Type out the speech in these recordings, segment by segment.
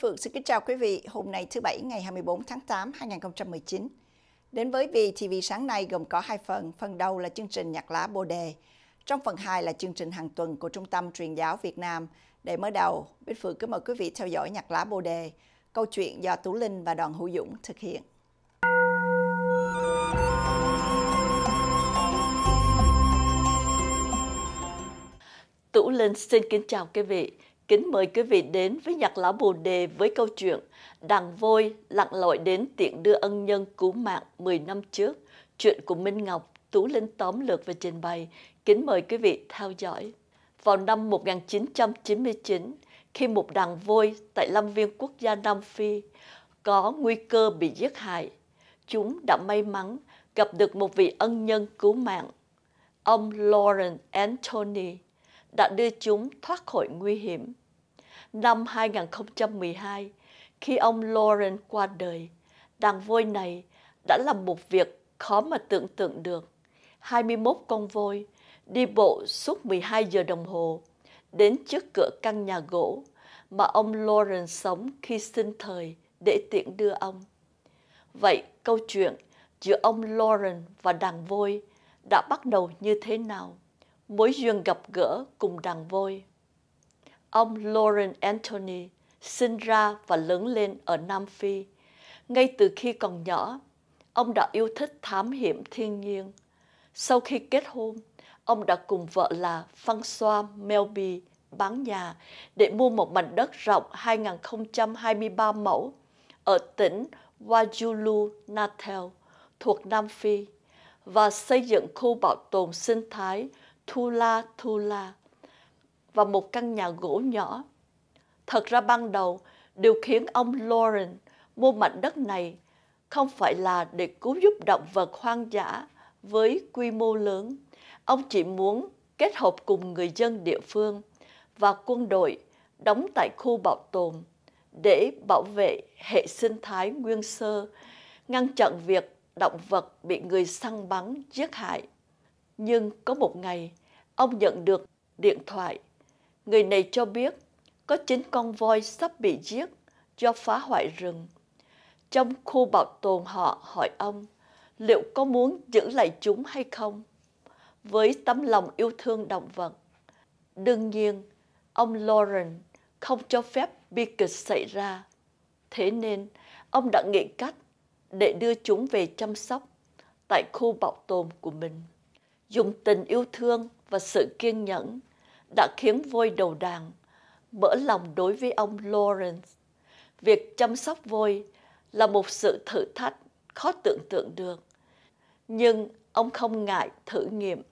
Phượng xin kính chào quý vị. Hôm nay thứ Bảy ngày 24 tháng 8 2019. Đến với VTV sáng nay gồm có hai phần. Phần đầu là chương trình nhạc lá bồ đề. Trong phần 2 là chương trình hàng tuần của Trung tâm Truyền giáo Việt Nam. Để mở đầu, Bích Phượng kính mời quý vị theo dõi nhạc lá bồ đề, câu chuyện do Tú Linh và đoàn Hữu Dũng thực hiện. Tú Linh xin kính chào quý vị. Kính mời quý vị đến với nhạc lão Bồ Đề với câu chuyện Đàn voi lặng lội đến tiện đưa ân nhân cứu mạng 10 năm trước. Chuyện của Minh Ngọc, Tú Linh tóm lược và trình bày. Kính mời quý vị theo dõi. Vào năm 1999, khi một đàn voi tại Lâm viên quốc gia Nam Phi có nguy cơ bị giết hại, chúng đã may mắn gặp được một vị ân nhân cứu mạng, ông Lauren Anthony đã đưa chúng thoát khỏi nguy hiểm. Năm 2012, khi ông Lauren qua đời, đàn voi này đã làm một việc khó mà tưởng tượng được. 21 con voi đi bộ suốt 12 giờ đồng hồ đến trước cửa căn nhà gỗ mà ông Lauren sống khi sinh thời để tiện đưa ông. Vậy câu chuyện giữa ông Lauren và đàn voi đã bắt đầu như thế nào? mối duyên gặp gỡ cùng đàn voi. Ông Lauren Anthony sinh ra và lớn lên ở Nam Phi. Ngay từ khi còn nhỏ, ông đã yêu thích thám hiểm thiên nhiên. Sau khi kết hôn, ông đã cùng vợ là François Melby bán nhà để mua một mảnh đất rộng 2023 mẫu ở tỉnh Wajulu Natal thuộc Nam Phi và xây dựng khu bảo tồn sinh thái Tula Tula và một căn nhà gỗ nhỏ. Thật ra ban đầu, điều khiến ông Lauren mua mảnh đất này không phải là để cứu giúp động vật hoang dã với quy mô lớn. Ông chỉ muốn kết hợp cùng người dân địa phương và quân đội đóng tại khu bảo tồn để bảo vệ hệ sinh thái nguyên sơ, ngăn chặn việc động vật bị người săn bắn giết hại. Nhưng có một ngày, ông nhận được điện thoại. Người này cho biết có chín con voi sắp bị giết do phá hoại rừng. Trong khu bảo tồn họ hỏi ông liệu có muốn giữ lại chúng hay không? Với tấm lòng yêu thương động vật. Đương nhiên, ông Lauren không cho phép bi kịch xảy ra. Thế nên, ông đã nghĩ cách để đưa chúng về chăm sóc tại khu bảo tồn của mình dùng tình yêu thương và sự kiên nhẫn đã khiến voi đầu đàn mở lòng đối với ông Lawrence. Việc chăm sóc voi là một sự thử thách khó tưởng tượng được. Nhưng ông không ngại thử nghiệm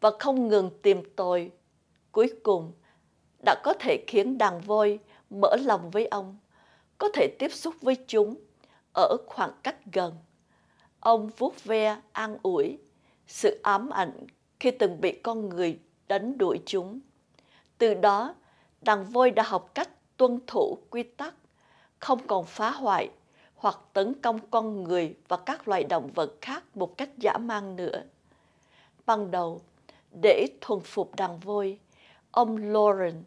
và không ngừng tìm tòi. Cuối cùng, đã có thể khiến đàn voi mở lòng với ông, có thể tiếp xúc với chúng ở khoảng cách gần. Ông vuốt ve an ủi sự ám ảnh khi từng bị con người đánh đuổi chúng. Từ đó, đàn voi đã học cách tuân thủ quy tắc, không còn phá hoại hoặc tấn công con người và các loài động vật khác một cách dã man nữa. Ban đầu, để thuần phục đàn voi, ông Lauren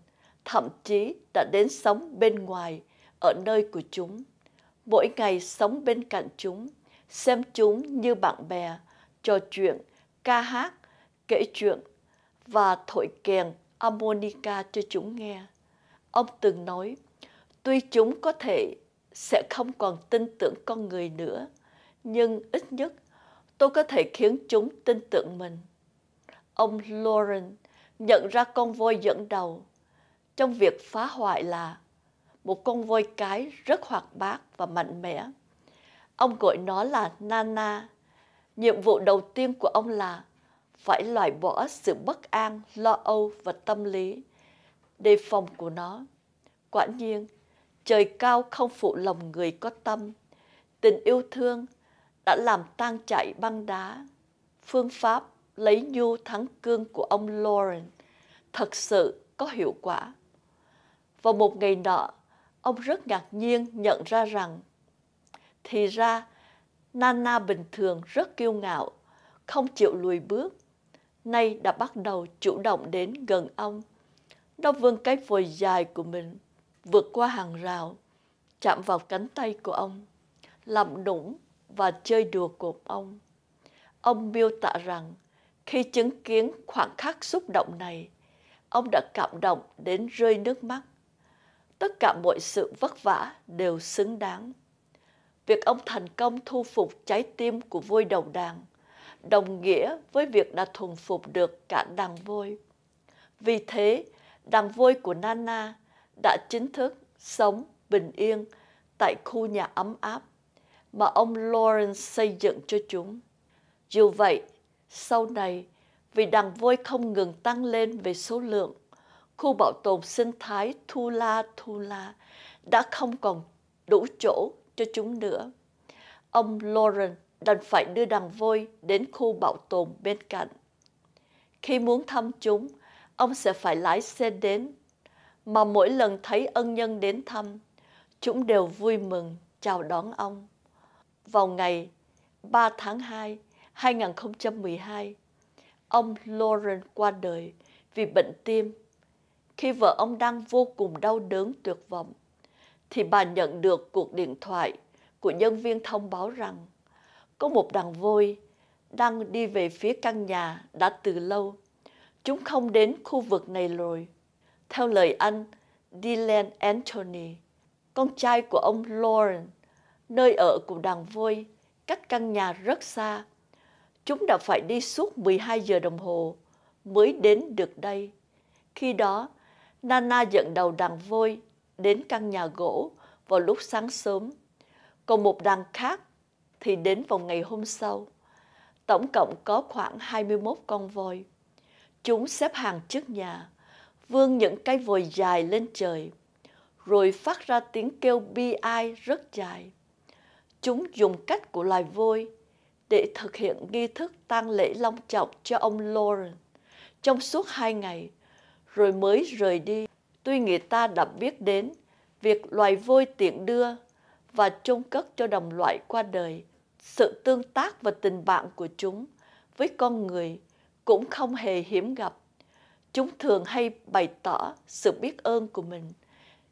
thậm chí đã đến sống bên ngoài ở nơi của chúng, mỗi ngày sống bên cạnh chúng, xem chúng như bạn bè, trò chuyện ca hát, kể chuyện và thổi kèn harmonica cho chúng nghe. Ông từng nói, tuy chúng có thể sẽ không còn tin tưởng con người nữa, nhưng ít nhất tôi có thể khiến chúng tin tưởng mình. Ông Lauren nhận ra con voi dẫn đầu trong việc phá hoại là một con voi cái rất hoạt bát và mạnh mẽ. Ông gọi nó là Nana nhiệm vụ đầu tiên của ông là phải loại bỏ sự bất an, lo âu và tâm lý, đề phòng của nó. Quả nhiên, trời cao không phụ lòng người có tâm. Tình yêu thương đã làm tan chảy băng đá. Phương pháp lấy nhu thắng cương của ông Lauren thật sự có hiệu quả. Vào một ngày nọ, ông rất ngạc nhiên nhận ra rằng thì ra Nana bình thường rất kiêu ngạo, không chịu lùi bước, nay đã bắt đầu chủ động đến gần ông. Nó vươn cái vòi dài của mình, vượt qua hàng rào, chạm vào cánh tay của ông, làm đũng và chơi đùa cùng ông. Ông miêu tả rằng, khi chứng kiến khoảng khắc xúc động này, ông đã cảm động đến rơi nước mắt. Tất cả mọi sự vất vả đều xứng đáng việc ông thành công thu phục trái tim của voi đầu đàn đồng nghĩa với việc đã thuần phục được cả đàn voi. Vì thế, đàn voi của Nana đã chính thức sống bình yên tại khu nhà ấm áp mà ông Lawrence xây dựng cho chúng. Dù vậy, sau này, vì đàn voi không ngừng tăng lên về số lượng, khu bảo tồn sinh thái Thula Thula đã không còn đủ chỗ cho chúng nữa. Ông Lauren đành phải đưa đàn voi đến khu bảo tồn bên cạnh. Khi muốn thăm chúng, ông sẽ phải lái xe đến. Mà mỗi lần thấy ân nhân đến thăm, chúng đều vui mừng chào đón ông. Vào ngày 3 tháng 2, 2012, ông Lauren qua đời vì bệnh tim khi vợ ông đang vô cùng đau đớn tuyệt vọng thì bà nhận được cuộc điện thoại của nhân viên thông báo rằng có một đàn voi đang đi về phía căn nhà đã từ lâu. Chúng không đến khu vực này rồi. Theo lời anh Dylan Anthony, con trai của ông Lauren, nơi ở của đàn voi cách căn nhà rất xa. Chúng đã phải đi suốt 12 giờ đồng hồ mới đến được đây. Khi đó, Nana dẫn đầu đàn voi đến căn nhà gỗ vào lúc sáng sớm, còn một đàn khác thì đến vào ngày hôm sau. Tổng cộng có khoảng 21 con voi. Chúng xếp hàng trước nhà, vươn những cái vòi dài lên trời, rồi phát ra tiếng kêu bi ai rất dài. Chúng dùng cách của loài voi để thực hiện nghi thức tang lễ long trọng cho ông Lauren trong suốt hai ngày, rồi mới rời đi. Tuy người ta đã biết đến việc loài voi tiện đưa và chôn cất cho đồng loại qua đời, sự tương tác và tình bạn của chúng với con người cũng không hề hiếm gặp. Chúng thường hay bày tỏ sự biết ơn của mình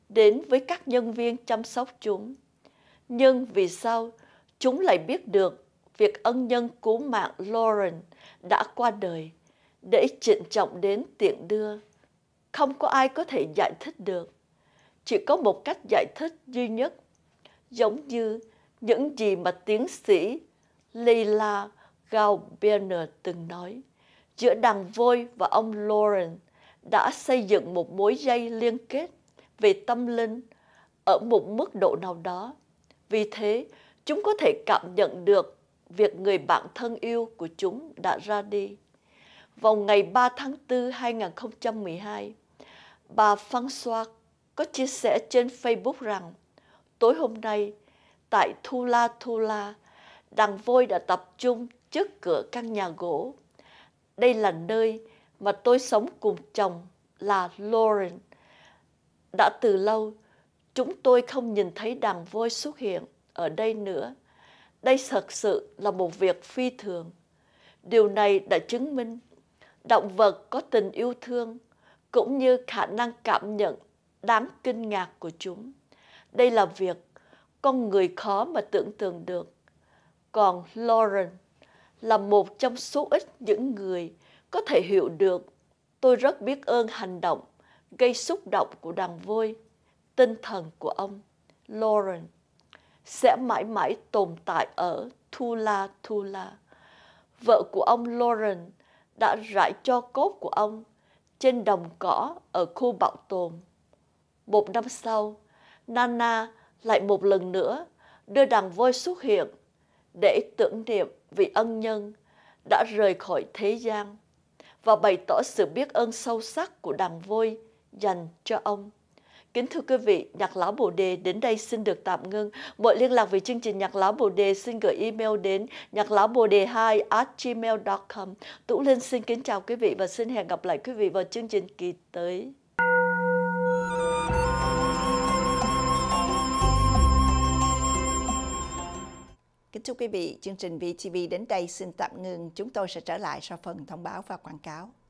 đến với các nhân viên chăm sóc chúng. Nhưng vì sao chúng lại biết được việc ân nhân cứu mạng Lauren đã qua đời để trịnh trọng đến tiện đưa? không có ai có thể giải thích được. Chỉ có một cách giải thích duy nhất, giống như những gì mà tiến sĩ Leila Galberner từng nói. Giữa đàn vôi và ông Lauren đã xây dựng một mối dây liên kết về tâm linh ở một mức độ nào đó. Vì thế, chúng có thể cảm nhận được việc người bạn thân yêu của chúng đã ra đi. Vào ngày 3 tháng 4 2012, Bà phan François có chia sẻ trên Facebook rằng tối hôm nay tại Thula Thula, đàn voi đã tập trung trước cửa căn nhà gỗ. Đây là nơi mà tôi sống cùng chồng là Lauren. Đã từ lâu, chúng tôi không nhìn thấy đàn voi xuất hiện ở đây nữa. Đây thật sự là một việc phi thường. Điều này đã chứng minh động vật có tình yêu thương cũng như khả năng cảm nhận đáng kinh ngạc của chúng. Đây là việc con người khó mà tưởng tượng được. Còn Lauren là một trong số ít những người có thể hiểu được tôi rất biết ơn hành động gây xúc động của đàn vôi, tinh thần của ông Lauren sẽ mãi mãi tồn tại ở Tula Tula. Vợ của ông Lauren đã rải cho cốt của ông trên đồng cỏ ở khu bảo tồn. Một năm sau, Nana lại một lần nữa đưa đàn voi xuất hiện để tưởng niệm vị ân nhân đã rời khỏi thế gian và bày tỏ sự biết ơn sâu sắc của đàn voi dành cho ông. Kính thưa quý vị, Nhạc Lão Bồ Đề đến đây xin được tạm ngưng. Mọi liên lạc về chương trình Nhạc Lão Bồ Đề xin gửi email đến nhạc lão bồ đề 2 gmail.com. tũ Linh xin kính chào quý vị và xin hẹn gặp lại quý vị vào chương trình kỳ tới. Kính thưa quý vị, chương trình VTV đến đây xin tạm ngừng Chúng tôi sẽ trở lại sau phần thông báo và quảng cáo.